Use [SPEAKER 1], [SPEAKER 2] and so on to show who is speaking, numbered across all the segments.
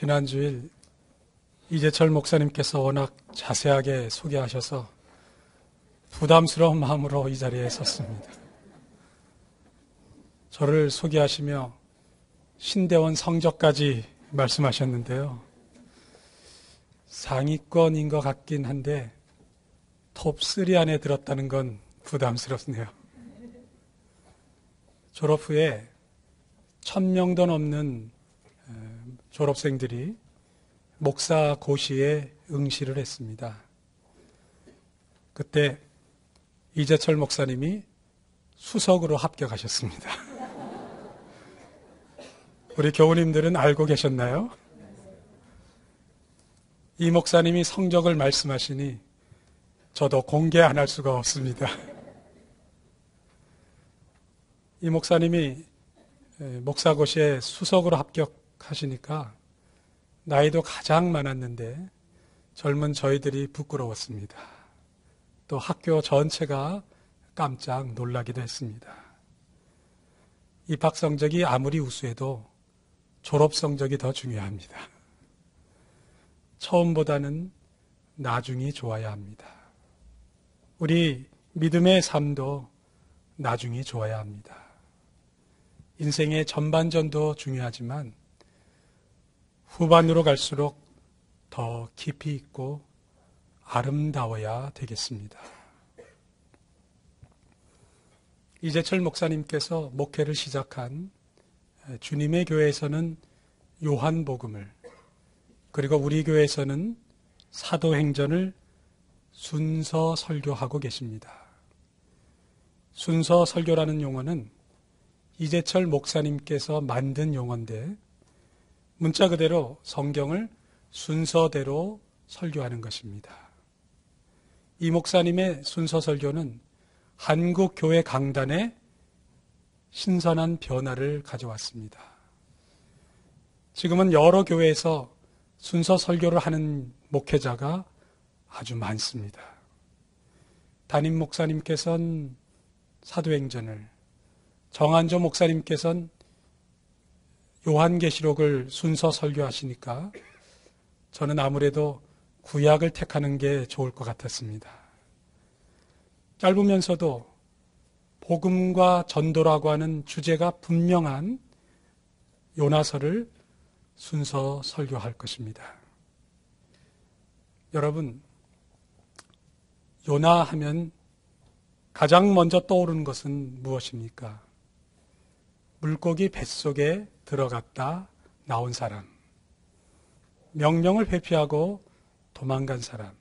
[SPEAKER 1] 지난 주일 이재철 목사님께서 워낙 자세하게 소개하셔서 부담스러운 마음으로 이 자리에 섰습니다. 저를 소개하시며 신대원 성적까지 말씀하셨는데요. 상위권인 것 같긴 한데 톱3 안에 들었다는 건 부담스럽네요. 졸업 후에 천명도 넘는 졸업생들이 목사 고시에 응시를 했습니다. 그때 이재철 목사님이 수석으로 합격하셨습니다. 우리 교우님들은 알고 계셨나요? 이 목사님이 성적을 말씀하시니 저도 공개 안 할 수가 없습니다. 이 목사님이 예, 목사고시에 수석으로 합격 하시니까 나이도 가장 많았는데 젊은 저희들이 부끄러웠습니다. 또 학교 전체가 깜짝 놀라기도 했습니다. 입학 성적이 아무리 우수해도 졸업 성적이 더 중요합니다. 처음보다는 나중이 좋아야 합니다. 우리 믿음의 삶도 나중이 좋아야 합니다. 인생의 전반전도 중요하지만 후반으로 갈수록 더 깊이 있고 아름다워야 되겠습니다. 이재철 목사님께서 목회를 시작한 주님의 교회에서는 요한복음을 그리고 우리 교회에서는 사도행전을 순서 설교하고 계십니다. 순서 설교라는 용어는 이재철 목사님께서 만든 용어인데 문자 그대로 성경을 순서대로 설교하는 것입니다. 이 목사님의 순서 설교는 한국 교회 강단에 신선한 변화를 가져왔습니다. 지금은 여러 교회에서 순서 설교를 하는 목회자가 아주 많습니다. 담임 목사님께서는 사도행전을, 정한조 목사님께서는 요한계시록을 순서 설교하시니까 저는 아무래도 구약을 택하는 게 좋을 것 같았습니다. 짧으면서도 복음과 전도라고 하는 주제가 분명한 요나서를 순서 설교할 것입니다. 여러분, 요나 하면 가장 먼저 떠오르는 것은 무엇입니까? 물고기 뱃속에 들어갔다 나온 사람. 명령을 회피하고 도망간 사람.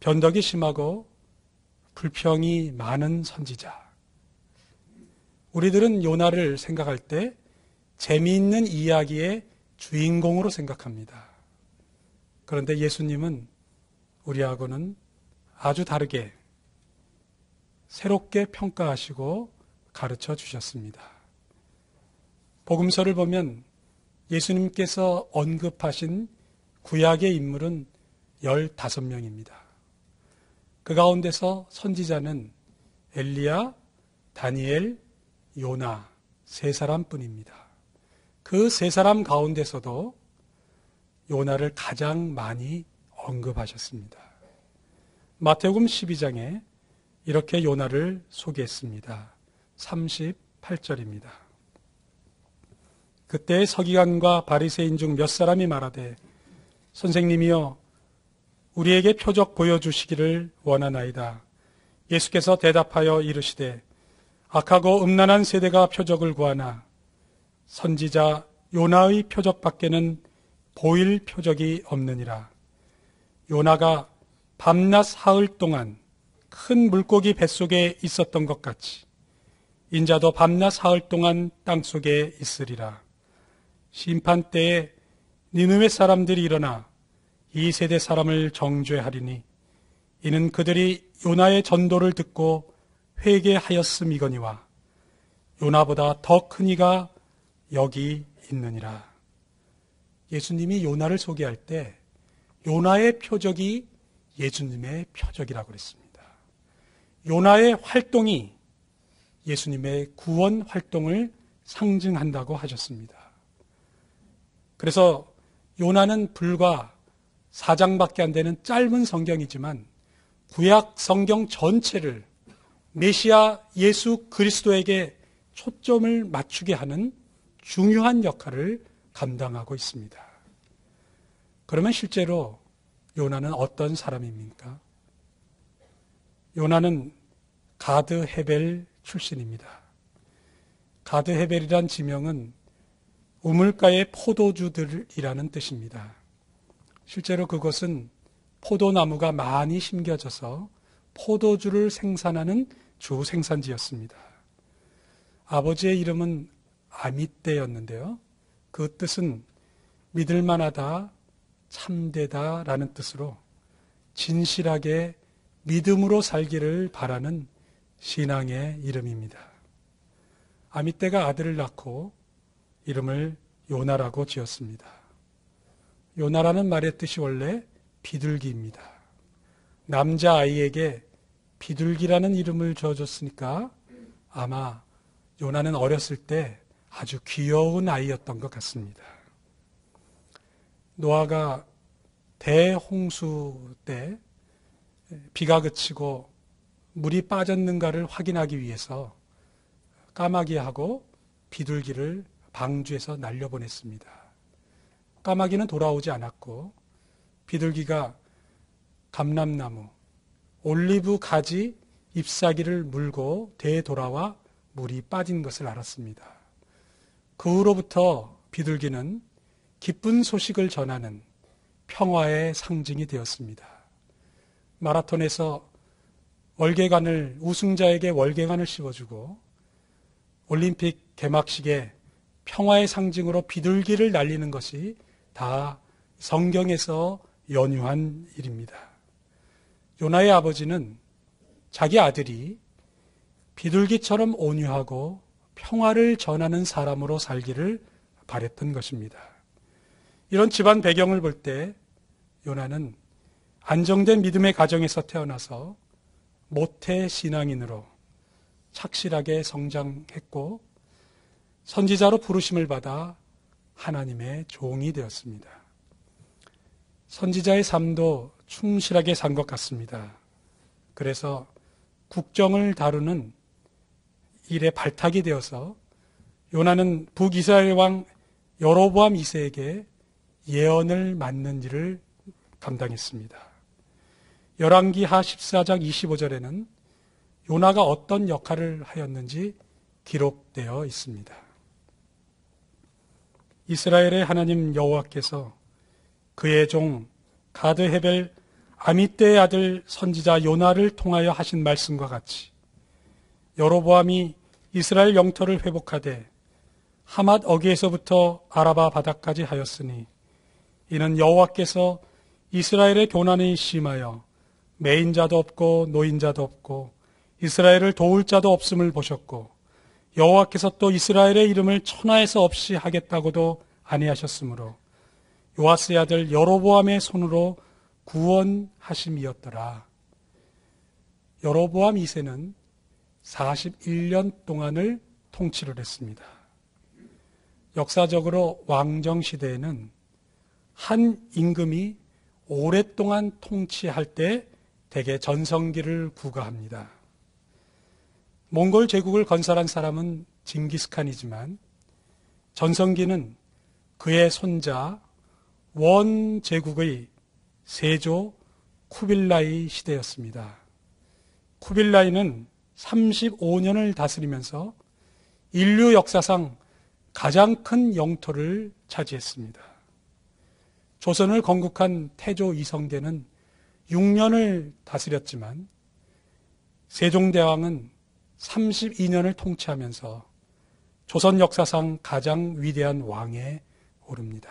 [SPEAKER 1] 변덕이 심하고 불평이 많은 선지자. 우리들은 요나를 생각할 때 재미있는 이야기의 주인공으로 생각합니다. 그런데 예수님은 우리하고는 아주 다르게 새롭게 평가하시고 가르쳐 주셨습니다. 복음서를 보면 예수님께서 언급하신 구약의 인물은 15명입니다. 그 가운데서 선지자는 엘리야, 다니엘, 요나 세 사람뿐입니다. 그 세 사람 가운데서도 요나를 가장 많이 언급하셨습니다. 마태복음 12장에 이렇게 요나를 소개했습니다. 38절입니다. 그때 서기관과 바리새인 중 몇 사람이 말하되 선생님이여 우리에게 표적 보여주시기를 원하나이다. 예수께서 대답하여 이르시되 악하고 음란한 세대가 표적을 구하나 선지자 요나의 표적밖에는 보일 표적이 없느니라. 요나가 밤낮 사흘 동안 큰 물고기 뱃속에 있었던 것 같이 인자도 밤낮 사흘 동안 땅 속에 있으리라. 심판 때에 니느웨 사람들이 일어나 이 세대 사람을 정죄하리니 이는 그들이 요나의 전도를 듣고 회개하였음이거니와 요나보다 더 큰 이가 여기 있느니라. 예수님이 요나를 소개할 때 요나의 표적이 예수님의 표적이라고 그랬습니다. 요나의 활동이 예수님의 구원 활동을 상징한다고 하셨습니다. 그래서 요나는 불과 4장밖에 안 되는 짧은 성경이지만 구약 성경 전체를 메시아 예수 그리스도에게 초점을 맞추게 하는 중요한 역할을 감당하고 있습니다. 그러면 실제로 요나는 어떤 사람입니까? 요나는 가드 헤벨 출신입니다. 가드 헤벨이란 지명은 우물가의 포도주들이라는 뜻입니다. 실제로 그것은 포도나무가 많이 심겨져서 포도주를 생산하는 주 생산지였습니다. 아버지의 이름은 아미떼였는데요. 그 뜻은 믿을만하다, 참되다라는 뜻으로 진실하게 믿음으로 살기를 바라는 신앙의 이름입니다. 아미떼가 아들을 낳고 이름을 요나라고 지었습니다. 요나라는 말의 뜻이 원래 비둘기입니다. 남자 아이에게 비둘기라는 이름을 지어줬으니까 아마 요나는 어렸을 때 아주 귀여운 아이였던 것 같습니다. 노아가 대홍수 때 비가 그치고 물이 빠졌는가를 확인하기 위해서 까마귀하고 비둘기를 방주에서 날려보냈습니다. 까마귀는 돌아오지 않았고 비둘기가 감람나무, 올리브 가지 잎사귀를 물고 되돌아와 물이 빠진 것을 알았습니다. 그 후로부터 비둘기는 기쁜 소식을 전하는 평화의 상징이 되었습니다. 마라톤에서 월계관을 우승자에게 월계관을 씌워주고 올림픽 개막식에 평화의 상징으로 비둘기를 날리는 것이 다 성경에서 연유한 일입니다. 요나의 아버지는 자기 아들이 비둘기처럼 온유하고 평화를 전하는 사람으로 살기를 바랬던 것입니다. 이런 집안 배경을 볼 때 요나는 안정된 믿음의 가정에서 태어나서 모태 신앙인으로 착실하게 성장했고 선지자로 부르심을 받아 하나님의 종이 되었습니다. 선지자의 삶도 충실하게 산 것 같습니다. 그래서 국정을 다루는 일에 발탁이 되어서 요나는 북이스라엘 왕 여로보암 이세에게 예언을 맞는 일을 감당했습니다. 열왕기하 14장 25절에는 요나가 어떤 역할을 하였는지 기록되어 있습니다. 이스라엘의 하나님 여호와께서 그의 종 가드 헤벨 아미떼의 아들 선지자 요나를 통하여 하신 말씀과 같이 여로보암이 이스라엘 영토를 회복하되 하맛 어귀에서부터 아라바 바다까지 하였으니 이는 여호와께서 이스라엘의 교난이 심하여 매인자도 없고 노인자도 없고 이스라엘을 도울 자도 없음을 보셨고 여호와께서 또 이스라엘의 이름을 천하에서 없이 하겠다고도 아니하셨으므로 요하스의 아들 여로보암의 손으로 구원하심이었더라. 여로보암 2세는 41년 동안을 통치를 했습니다. 역사적으로 왕정 시대에는 한 임금이 오랫동안 통치할 때 대개 전성기를 구가합니다. 몽골 제국을 건설한 사람은 징기스칸이지만 전성기는 그의 손자 원 제국의 세조 쿠빌라이 시대였습니다. 쿠빌라이는 35년을 다스리면서 인류 역사상 가장 큰 영토를 차지했습니다. 조선을 건국한 태조 이성계는 6년을 다스렸지만 세종대왕은 32년을 통치하면서 조선 역사상 가장 위대한 왕에 오릅니다.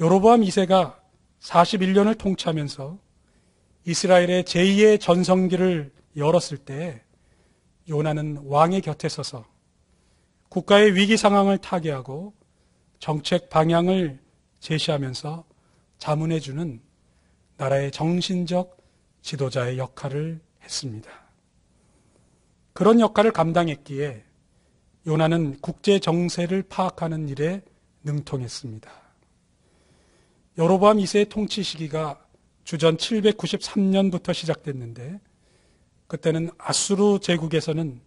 [SPEAKER 1] 여로보암 2세가 41년을 통치하면서 이스라엘의 제2의 전성기를 열었을 때 요나는 왕의 곁에 서서 국가의 위기 상황을 타개하고 정책 방향을 제시하면서 자문해주는 나라의 정신적 지도자의 역할을 했습니다. 그런 역할을 감당했기에 요나는 국제 정세를 파악하는 일에 능통했습니다. 여로밤 2세의 통치 시기가 주전 793년부터 시작됐는데 그때는 아수르 제국에서는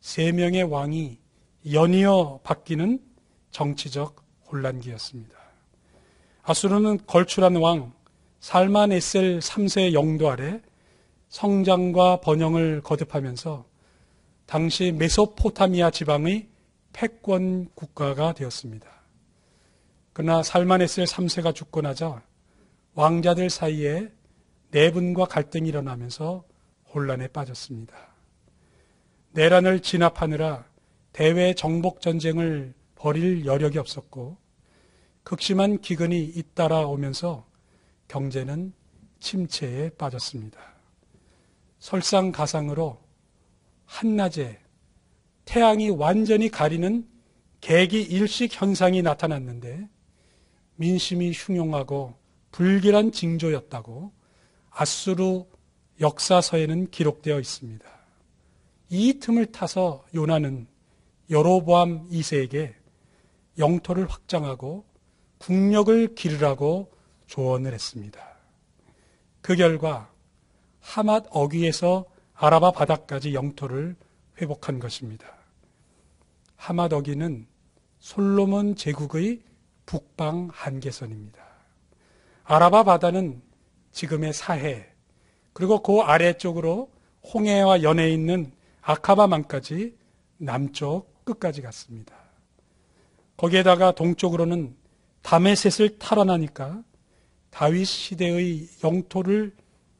[SPEAKER 1] 세 명의 왕이 연이어 바뀌는 정치적 혼란기였습니다. 아수르는 걸출한 왕 살만 에셀 3세 영도 아래 성장과 번영을 거듭하면서 당시 메소포타미아 지방의 패권 국가가 되었습니다. 그러나 살만 에셀 3세가 죽고 나자 왕자들 사이에 내분과 갈등이 일어나면서 혼란에 빠졌습니다. 내란을 진압하느라 대외 정복 전쟁을 벌일 여력이 없었고 극심한 기근이 잇따라오면서 경제는 침체에 빠졌습니다. 설상가상으로 한낮에 태양이 완전히 가리는 계기 일식 현상이 나타났는데 민심이 흉용하고 불길한 징조였다고 아수르 역사서에는 기록되어 있습니다. 이 틈을 타서 요나는 여로보암 2세에게 영토를 확장하고 국력을 기르라고 조언을 했습니다. 그 결과 하맛 어귀에서 아라바 바닥까지 영토를 회복한 것입니다. 하맛 어귀는 솔로몬 제국의 북방 한계선입니다. 아라바 바다는 지금의 사해, 그리고 그 아래쪽으로 홍해와 연해 있는 아카바만까지 남쪽 끝까지 갔습니다. 거기에다가 동쪽으로는 담에셋을 탈환하니까 다윗 시대의 영토를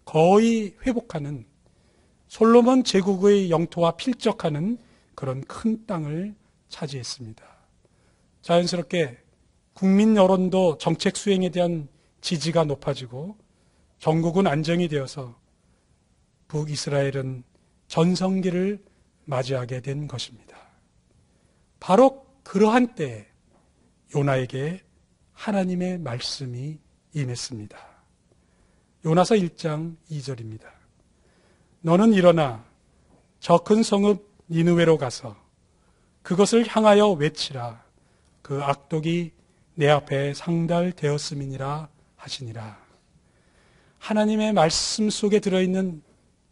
[SPEAKER 1] 거의 회복하는 솔로몬 제국의 영토와 필적하는 그런 큰 땅을 차지했습니다. 자연스럽게 국민 여론도 정책 수행에 대한 지지가 높아지고 전국은 안정이 되어서 북이스라엘은 전성기를 맞이하게 된 것입니다. 바로 그러한 때에 요나에게 하나님의 말씀이 임했습니다. 요나서 1장 2절입니다. 너는 일어나 저 큰 성읍 니누웨로 가서 그것을 향하여 외치라. 그 악독이 내 앞에 상달되었음이니라 하시니라. 하나님의 말씀 속에 들어있는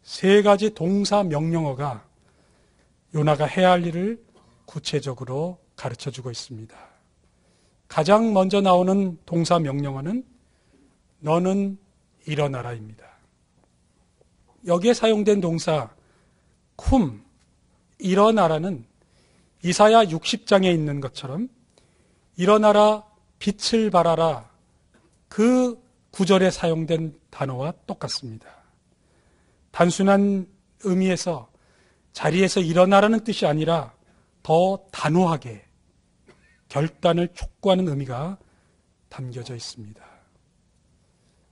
[SPEAKER 1] 세 가지 동사 명령어가 요나가 해야 할 일을 구체적으로 가르쳐 주고 있습니다. 가장 먼저 나오는 동사 명령어는 너는 일어나라입니다. 여기에 사용된 동사 쿰 일어나라는 이사야 60장에 있는 것처럼 일어나라 빛을 발하라 그 구절에 사용된 단어와 똑같습니다. 단순한 의미에서 자리에서 일어나라는 뜻이 아니라 더 단호하게 결단을 촉구하는 의미가 담겨져 있습니다.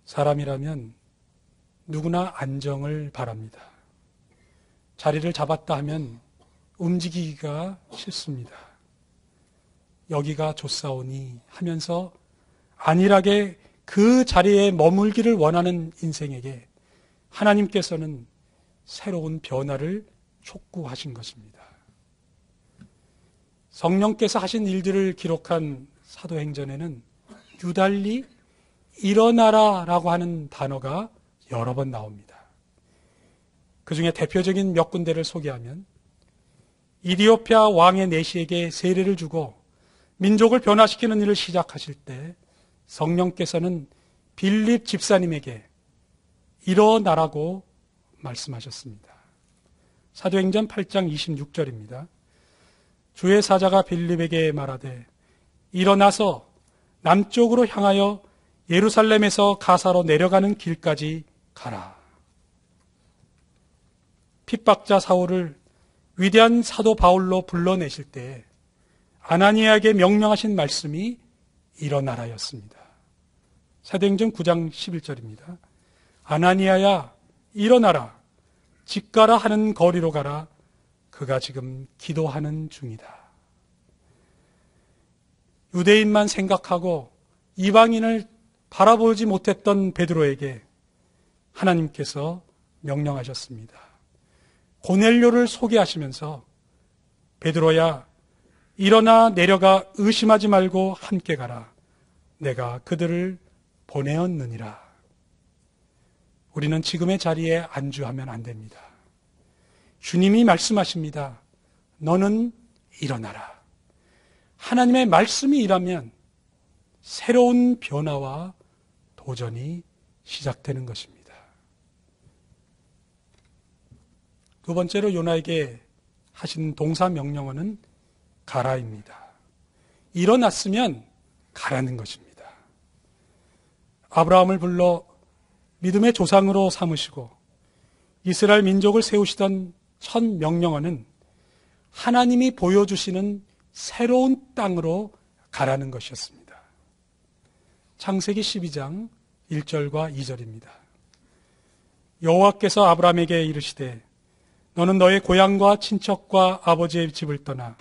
[SPEAKER 1] 사람이라면 누구나 안정을 바랍니다. 자리를 잡았다 하면 움직이기가 싫습니다. 여기가 좋사오니 하면서 안일하게 그 자리에 머물기를 원하는 인생에게 하나님께서는 새로운 변화를 촉구하신 것입니다. 성령께서 하신 일들을 기록한 사도행전에는 유달리 일어나라 라고 하는 단어가 여러 번 나옵니다. 그 중에 대표적인 몇 군데를 소개하면 이디오피아 왕의 내시에게 세례를 주고 민족을 변화시키는 일을 시작하실 때 성령께서는 빌립 집사님에게 일어나라고 말씀하셨습니다. 사도행전 8장 26절입니다. 주의 사자가 빌립에게 말하되 일어나서 남쪽으로 향하여 예루살렘에서 가사로 내려가는 길까지 가라. 핍박자 사울을 위대한 사도 바울로 불러내실 때 아나니아에게 명령하신 말씀이 일어나라였습니다. 사도행전 9장 11절입니다. 아나니아야 일어나라 집가라 하는 거리로 가라 그가 지금 기도하는 중이다. 유대인만 생각하고 이방인을 바라보지 못했던 베드로에게 하나님께서 명령하셨습니다. 고넬료를 소개하시면서 베드로야 일어나 내려가 의심하지 말고 함께 가라. 내가 그들을 보내었느니라. 우리는 지금의 자리에 안주하면 안 됩니다. 주님이 말씀하십니다. 너는 일어나라. 하나님의 말씀이 일하면 새로운 변화와 도전이 시작되는 것입니다. 두 번째로 요나에게 하신 동사 명령어는 가라입니다. 일어났으면 가라는 것입니다. 아브라함을 불러 믿음의 조상으로 삼으시고 이스라엘 민족을 세우시던 첫 명령어는 하나님이 보여주시는 새로운 땅으로 가라는 것이었습니다. 창세기 12장 1절과 2절입니다. 여호와께서 아브라함에게 이르시되 너는 너의 고향과 친척과 아버지의 집을 떠나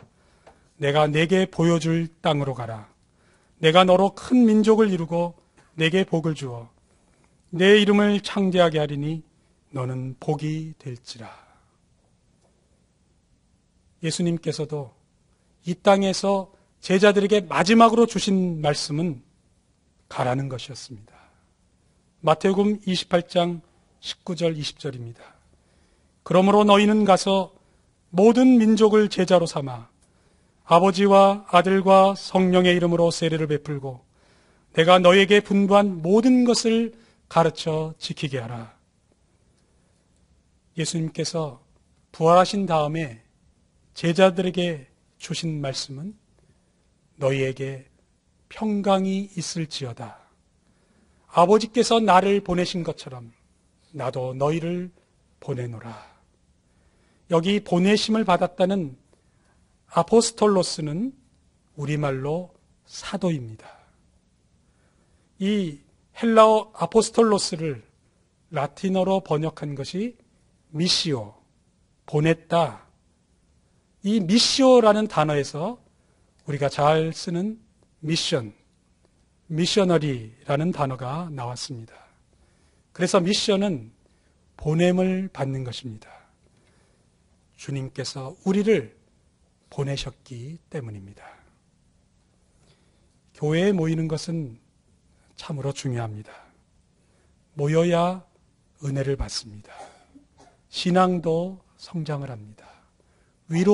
[SPEAKER 1] 내가 내게 보여줄 땅으로 가라. 내가 너로 큰 민족을 이루고 내게 복을 주어 내 이름을 창대하게 하리니 너는 복이 될지라. 예수님께서도 이 땅에서 제자들에게 마지막으로 주신 말씀은 가라는 것이었습니다. 마태복음 28장 19절 20절입니다. 그러므로 너희는 가서 모든 민족을 제자로 삼아 아버지와 아들과 성령의 이름으로 세례를 베풀고 내가 너에게 분부한 모든 것을 가르쳐 지키게 하라. 예수님께서 부활하신 다음에 제자들에게 주신 말씀은 너희에게 평강이 있을지어다. 아버지께서 나를 보내신 것처럼 나도 너희를 보내노라. 여기 보내심을 받았다는 아포스톨로스는 우리말로 사도입니다. 이 헬라어 아포스톨로스를 라틴어로 번역한 것이 미시오, 보냈다. 이 미시오라는 단어에서 우리가 잘 쓰는 미션, 미셔너리라는 단어가 나왔습니다. 그래서 미션은 보냄을 받는 것입니다. 주님께서 우리를 보내셨기 때문입니다. 교회에 모이는 것은 참으로 중요합니다. 모여야 은혜를 받습니다. 신앙도 성장을 합니다.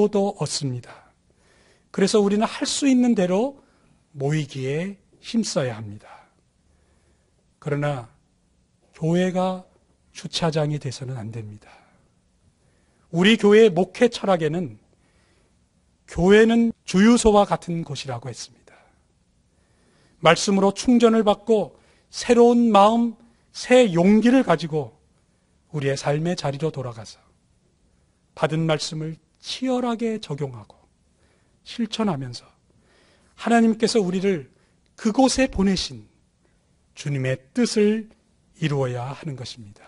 [SPEAKER 1] 위로도 얻습니다. 그래서 우리는 할 수 있는 대로 모이기에 힘써야 합니다. 그러나 교회가 주차장이 돼서는 안 됩니다. 우리 교회의 목회 철학에는 교회는 주유소와 같은 곳이라고 했습니다. 말씀으로 충전을 받고 새로운 마음, 새 용기를 가지고 우리의 삶의 자리로 돌아가서 받은 말씀을 치열하게 적용하고 실천하면서 하나님께서 우리를 그곳에 보내신 주님의 뜻을 이루어야 하는 것입니다.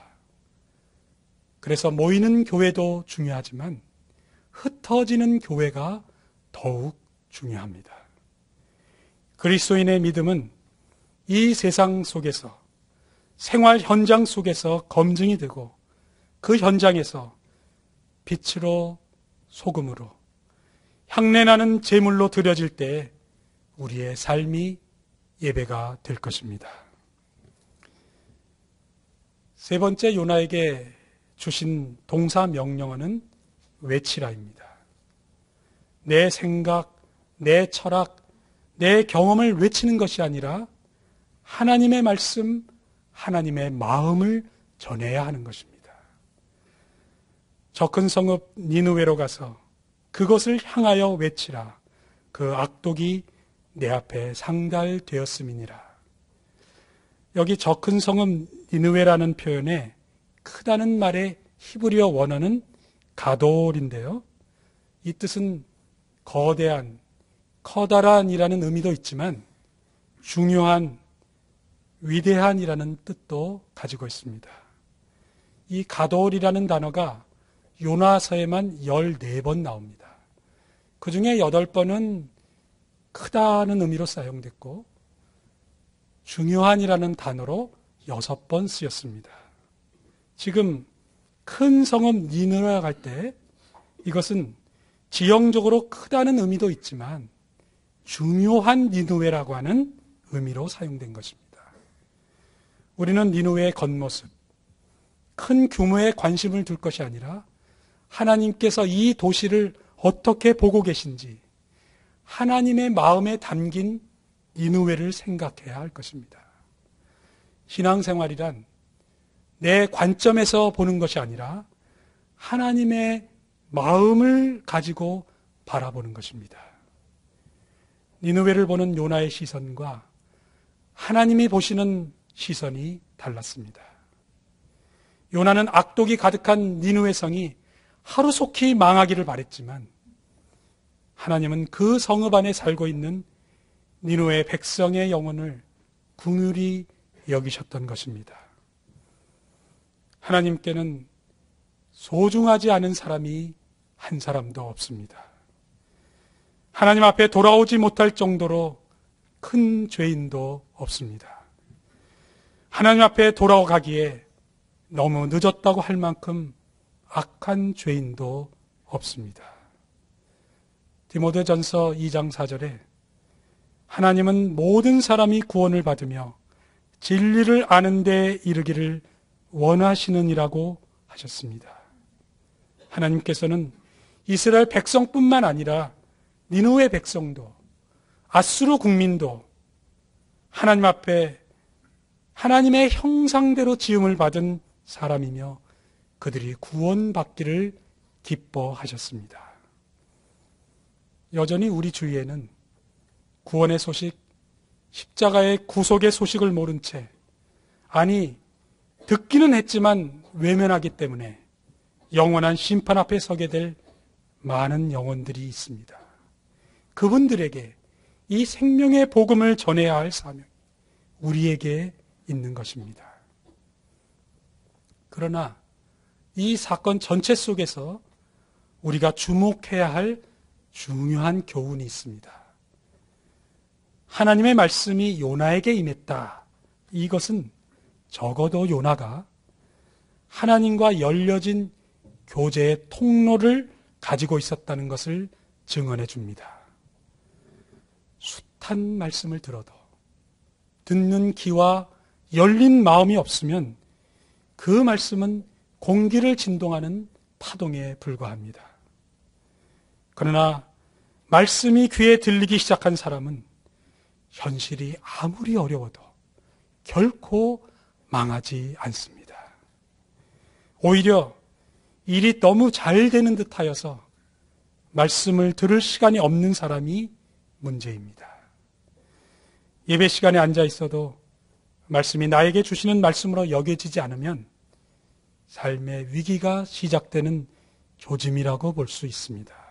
[SPEAKER 1] 그래서 모이는 교회도 중요하지만 흩어지는 교회가 더욱 중요합니다. 그리스도인의 믿음은 이 세상 속에서 생활 현장 속에서 검증이 되고 그 현장에서 빛으로 소금으로 향내나는 제물로 드려질 때 우리의 삶이 예배가 될 것입니다. 세 번째 요나에게 주신 동사 명령어는 외치라입니다. 내 생각, 내 철학, 내 경험을 외치는 것이 아니라 하나님의 말씀, 하나님의 마음을 전해야 하는 것입니다. 적은 성읍 니누웨로 가서 그것을 향하여 외치라. 그 악독이 내 앞에 상달되었음이니라. 여기 적은 성읍 니느웨라는 표현에 크다는 말의 히브리어 원어는 가돌인데요. 이 뜻은 거대한, 커다란이라는 의미도 있지만 중요한, 위대한이라는 뜻도 가지고 있습니다. 이 가돌이라는 단어가 요나서에만 14번 나옵니다. 그 중에 8번은 크다는 의미로 사용됐고 중요한이라는 단어로 여섯 번 쓰였습니다. 지금 큰 성읍 니느라 갈때 이것은 지형적으로 크다는 의미도 있지만 중요한 니누웨라고 하는 의미로 사용된 것입니다. 우리는 니누웨의 겉모습, 큰 규모에 관심을 둘 것이 아니라 하나님께서 이 도시를 어떻게 보고 계신지 하나님의 마음에 담긴 니누웨를 생각해야 할 것입니다. 신앙생활이란 내 관점에서 보는 것이 아니라 하나님의 마음을 가지고 바라보는 것입니다. 니누웨를 보는 요나의 시선과 하나님이 보시는 시선이 달랐습니다. 요나는 악독이 가득한 니누웨 성이 하루속히 망하기를 바랬지만 하나님은 그 성읍 안에 살고 있는 니누의 백성의 영혼을 궁휼이 여기셨던 것입니다. 하나님께는 소중하지 않은 사람이 한 사람도 없습니다. 하나님 앞에 돌아오지 못할 정도로 큰 죄인도 없습니다. 하나님 앞에 돌아가기에 너무 늦었다고 할 만큼 악한 죄인도 없습니다. 디모데전서 2장 4절에 하나님은 모든 사람이 구원을 받으며 진리를 아는 데 이르기를 원하시는이라고 하셨습니다. 하나님께서는 이스라엘 백성뿐만 아니라 니누의 백성도 아수르 국민도 하나님 앞에 하나님의 형상대로 지음을 받은 사람이며 그들이 구원받기를 기뻐하셨습니다. 여전히 우리 주위에는 구원의 소식, 십자가의 구속의 소식을 모른 채, 아니, 듣기는 했지만 외면하기 때문에 영원한 심판 앞에 서게 될 많은 영혼들이 있습니다. 그분들에게 이 생명의 복음을 전해야 할 사명이 우리에게 있는 것입니다. 그러나 이 사건 전체 속에서 우리가 주목해야 할 중요한 교훈이 있습니다. 하나님의 말씀이 요나에게 임했다. 이것은 적어도 요나가 하나님과 열려진 교제의 통로를 가지고 있었다는 것을 증언해 줍니다. 숱한 말씀을 들어도 듣는 귀와 열린 마음이 없으면 그 말씀은 공기를 진동하는 파동에 불과합니다. 그러나 말씀이 귀에 들리기 시작한 사람은 현실이 아무리 어려워도 결코 망하지 않습니다. 오히려 일이 너무 잘 되는 듯 하여서 말씀을 들을 시간이 없는 사람이 문제입니다. 예배 시간에 앉아 있어도 말씀이 나에게 주시는 말씀으로 여겨지지 않으면 삶의 위기가 시작되는 조짐이라고 볼 수 있습니다.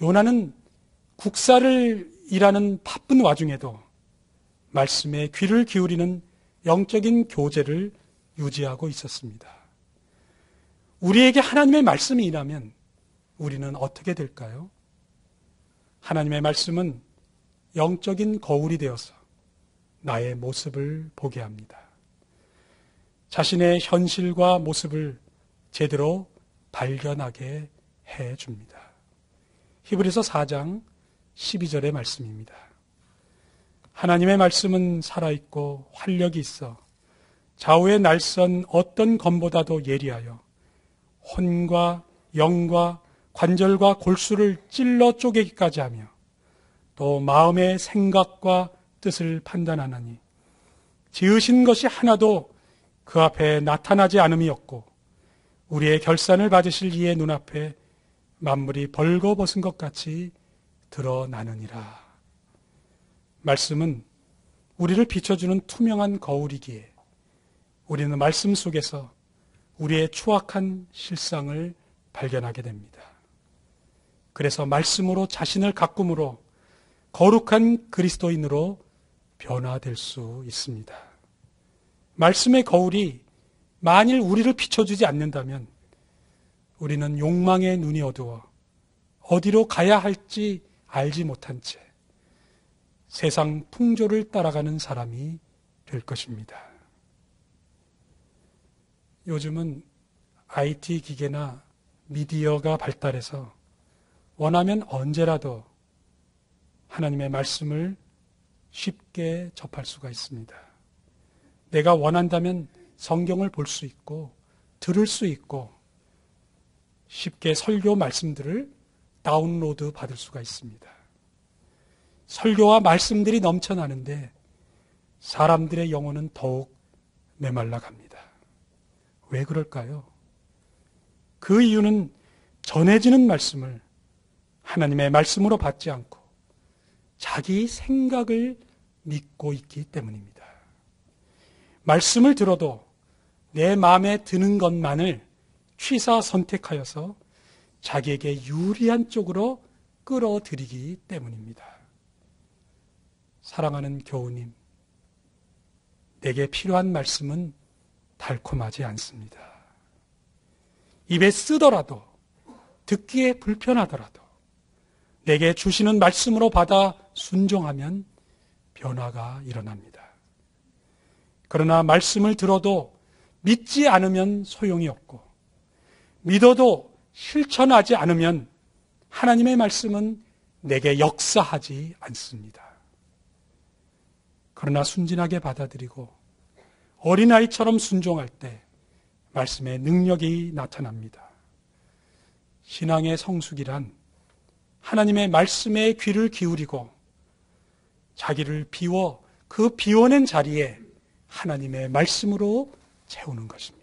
[SPEAKER 1] 요나는 국사를 일하는 바쁜 와중에도 말씀에 귀를 기울이는 영적인 교제를 유지하고 있었습니다. 우리에게 하나님의 말씀이 일하면 우리는 어떻게 될까요? 하나님의 말씀은 영적인 거울이 되어서 나의 모습을 보게 합니다. 자신의 현실과 모습을 제대로 발견하게 해 줍니다. 히브리서 4장 12절의 말씀입니다. 하나님의 말씀은 살아있고 활력이 있어 좌우의 날선 어떤 검보다도 예리하여 혼과 영과 관절과 골수를 찔러 쪼개기까지 하며 또 마음의 생각과 뜻을 판단하나니 지으신 것이 하나도 그 앞에 나타나지 않음이 없고 우리의 결산을 받으실 이의 눈앞에 만물이 벌거벗은 것 같이 드러나느니라. 말씀은 우리를 비춰주는 투명한 거울이기에 우리는 말씀 속에서 우리의 추악한 실상을 발견하게 됩니다. 그래서 말씀으로 자신을 가꾸므로 거룩한 그리스도인으로 변화될 수 있습니다. 말씀의 거울이 만일 우리를 비춰주지 않는다면 우리는 욕망의 눈이 어두워 어디로 가야 할지 알지 못한 채 세상 풍조를 따라가는 사람이 될 것입니다. 요즘은 IT 기계나 미디어가 발달해서 원하면 언제라도 하나님의 말씀을 쉽게 접할 수가 있습니다. 내가 원한다면 성경을 볼 수 있고 들을 수 있고 쉽게 설교 말씀들을 다운로드 받을 수가 있습니다. 설교와 말씀들이 넘쳐나는데 사람들의 영혼은 더욱 메말라 갑니다. 왜 그럴까요? 그 이유는 전해지는 말씀을 하나님의 말씀으로 받지 않고 자기 생각을 믿고 있기 때문입니다. 말씀을 들어도 내 마음에 드는 것만을 취사 선택하여서 자기에게 유리한 쪽으로 끌어들이기 때문입니다. 사랑하는 교우님, 내게 필요한 말씀은 달콤하지 않습니다. 입에 쓰더라도, 듣기에 불편하더라도, 내게 주시는 말씀으로 받아 순종하면 변화가 일어납니다. 그러나 말씀을 들어도 믿지 않으면 소용이 없고, 믿어도 실천하지 않으면 하나님의 말씀은 내게 역사하지 않습니다. 그러나 순진하게 받아들이고 어린아이처럼 순종할 때 말씀의 능력이 나타납니다. 신앙의 성숙이란 하나님의 말씀에 귀를 기울이고 자기를 비워 그 비워낸 자리에 하나님의 말씀으로 채우는 것입니다.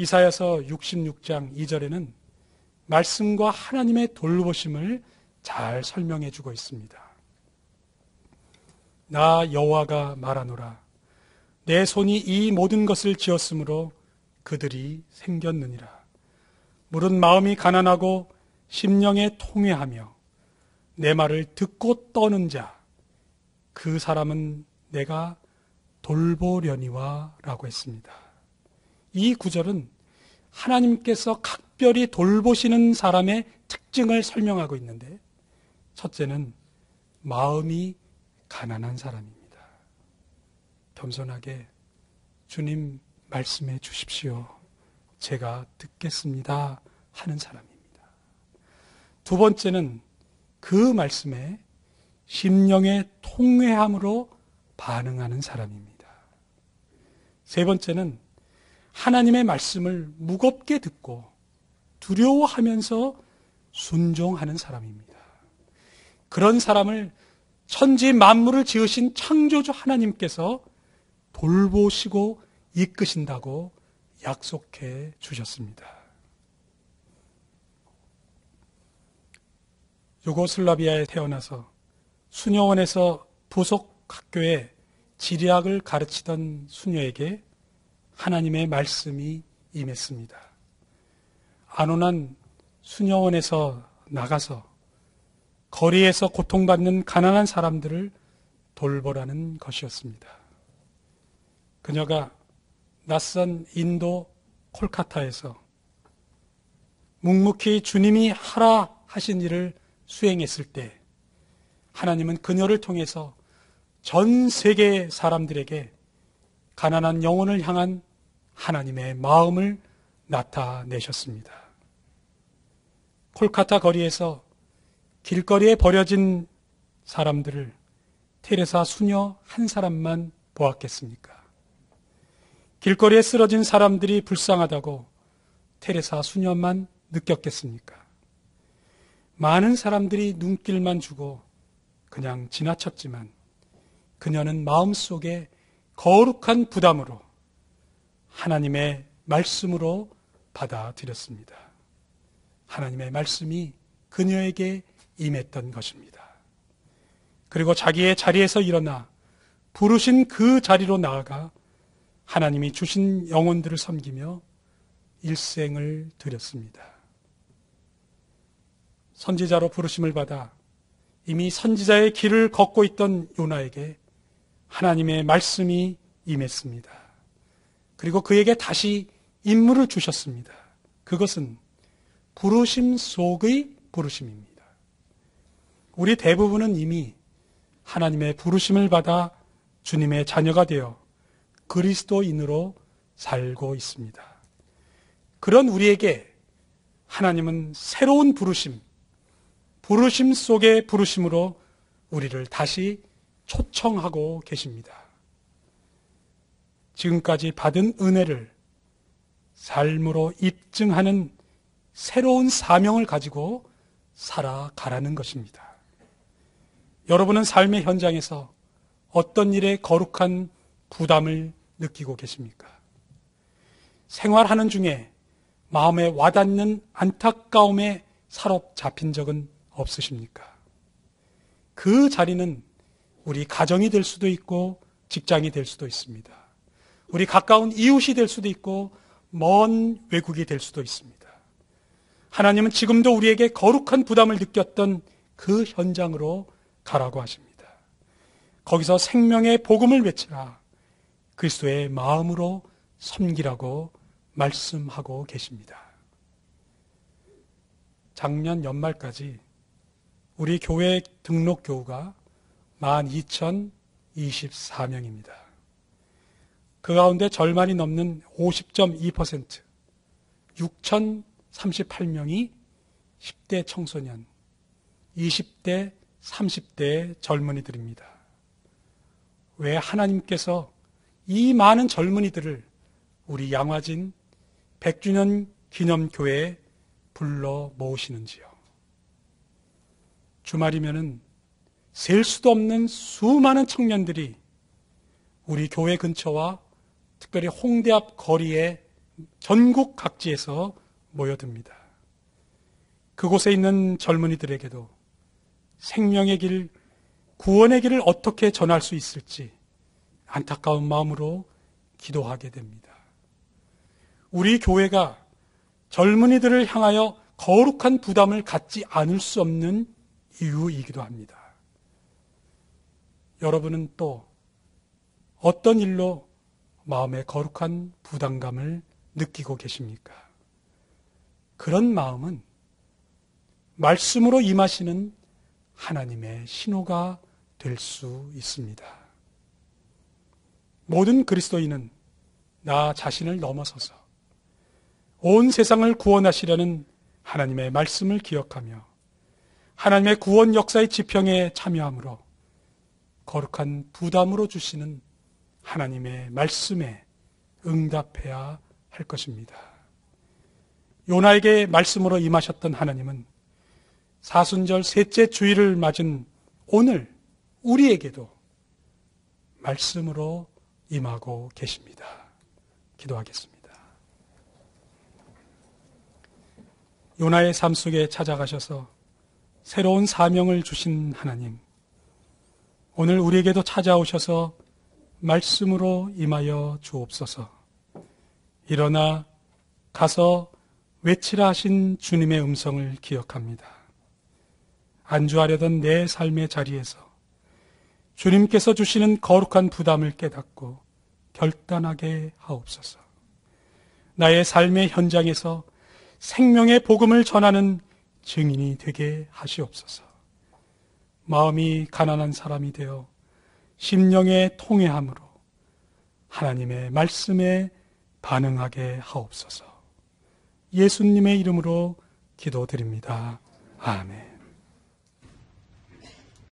[SPEAKER 1] 이사야서 66장 2절에는 말씀과 하나님의 돌보심을 잘 설명해 주고 있습니다. 나 여호와가 말하노라 내 손이 이 모든 것을 지었으므로 그들이 생겼느니라 물은 마음이 가난하고 심령에 통회하며 내 말을 듣고 떠는 자그 사람은 내가 돌보려니와 라고 했습니다. 이 구절은 하나님께서 각별히 돌보시는 사람의 특징을 설명하고 있는데 첫째는 마음이 가난한 사람입니다. 겸손하게 주님 말씀해 주십시오. 제가 듣겠습니다. 하는 사람입니다. 두 번째는 그 말씀에 심령의 통회함으로 반응하는 사람입니다. 세 번째는 하나님의 말씀을 무겁게 듣고 두려워하면서 순종하는 사람입니다. 그런 사람을 천지 만물을 지으신 창조주 하나님께서 돌보시고 이끄신다고 약속해 주셨습니다. 요고슬라비아에 태어나서 수녀원에서 부속 학교에 지리학을 가르치던 수녀에게 하나님의 말씀이 임했습니다. 안온한 수녀원에서 나가서 거리에서 고통받는 가난한 사람들을 돌보라는 것이었습니다. 그녀가 낯선 인도 콜카타에서 묵묵히 주님이 하라 하신 일을 수행했을 때 하나님은 그녀를 통해서 전 세계 사람들에게 가난한 영혼을 향한 하나님의 마음을 나타내셨습니다. 콜카타 거리에서 길거리에 버려진 사람들을 테레사 수녀 한 사람만 보았겠습니까? 길거리에 쓰러진 사람들이 불쌍하다고 테레사 수녀만 느꼈겠습니까? 많은 사람들이 눈길만 주고 그냥 지나쳤지만 그녀는 마음속에 거룩한 부담으로 하나님의 말씀으로 받아들였습니다. 하나님의 말씀이 그녀에게 임했던 것입니다. 그리고 자기의 자리에서 일어나 부르신 그 자리로 나아가 하나님이 주신 영혼들을 섬기며 일생을 드렸습니다. 선지자로 부르심을 받아 이미 선지자의 길을 걷고 있던 요나에게 하나님의 말씀이 임했습니다. 그리고 그에게 다시 임무를 주셨습니다. 그것은 부르심 속의 부르심입니다. 우리 대부분은 이미 하나님의 부르심을 받아 주님의 자녀가 되어 그리스도인으로 살고 있습니다. 그런 우리에게 하나님은 새로운 부르심, 부르심 속의 부르심으로 우리를 다시 초청하고 계십니다. 지금까지 받은 은혜를 삶으로 입증하는 새로운 사명을 가지고 살아가라는 것입니다. 여러분은 삶의 현장에서 어떤 일에 거룩한 부담을 느끼고 계십니까? 생활하는 중에 마음에 와닿는 안타까움에 사로잡힌 적은 없으십니까? 그 자리는 우리 가정이 될 수도 있고 직장이 될 수도 있습니다. 우리 가까운 이웃이 될 수도 있고 먼 외국이 될 수도 있습니다. 하나님은 지금도 우리에게 거룩한 부담을 느꼈던 그 현장으로 가라고 하십니다. 거기서 생명의 복음을 외치라. 그리스도의 마음으로 섬기라고 말씀하고 계십니다. 작년 연말까지 우리 교회 등록 교우가 12,024명입니다. 그 가운데 절반이 넘는 50.2% 6,038명이 10대 청소년, 20대, 30대 젊은이들입니다. 왜 하나님께서 이 많은 젊은이들을 우리 양화진 100주년 기념교회에 불러 모으시는지요? 주말이면은 셀 수도 없는 수많은 청년들이 우리 교회 근처와 특별히 홍대 앞 거리에 전국 각지에서 모여듭니다. 그곳에 있는 젊은이들에게도 생명의 길, 구원의 길을 어떻게 전할 수 있을지 안타까운 마음으로 기도하게 됩니다. 우리 교회가 젊은이들을 향하여 거룩한 부담을 갖지 않을 수 없는 이유이기도 합니다. 여러분은 또 어떤 일로 마음의 거룩한 부담감을 느끼고 계십니까? 그런 마음은 말씀으로 임하시는 하나님의 신호가 될 수 있습니다. 모든 그리스도인은 나 자신을 넘어서서 온 세상을 구원하시려는 하나님의 말씀을 기억하며 하나님의 구원 역사의 지평에 참여함으로 거룩한 부담으로 주시는 하나님의 말씀에 응답해야 할 것입니다. 요나에게 말씀으로 임하셨던 하나님은 사순절 셋째 주일을 맞은 오늘 우리에게도 말씀으로 임하고 계십니다. 기도하겠습니다. 요나의 삶 속에 찾아가셔서 새로운 사명을 주신 하나님, 오늘 우리에게도 찾아오셔서 말씀으로 임하여 주옵소서. 일어나 가서 외치라 하신 주님의 음성을 기억합니다. 안주하려던 내 삶의 자리에서 주님께서 주시는 거룩한 부담을 깨닫고 결단하게 하옵소서. 나의 삶의 현장에서 생명의 복음을 전하는 증인이 되게 하시옵소서. 마음이 가난한 사람이 되어 심령의 통회함으로 하나님의 말씀에 반응하게 하옵소서. 예수님의 이름으로 기도드립니다. 아멘.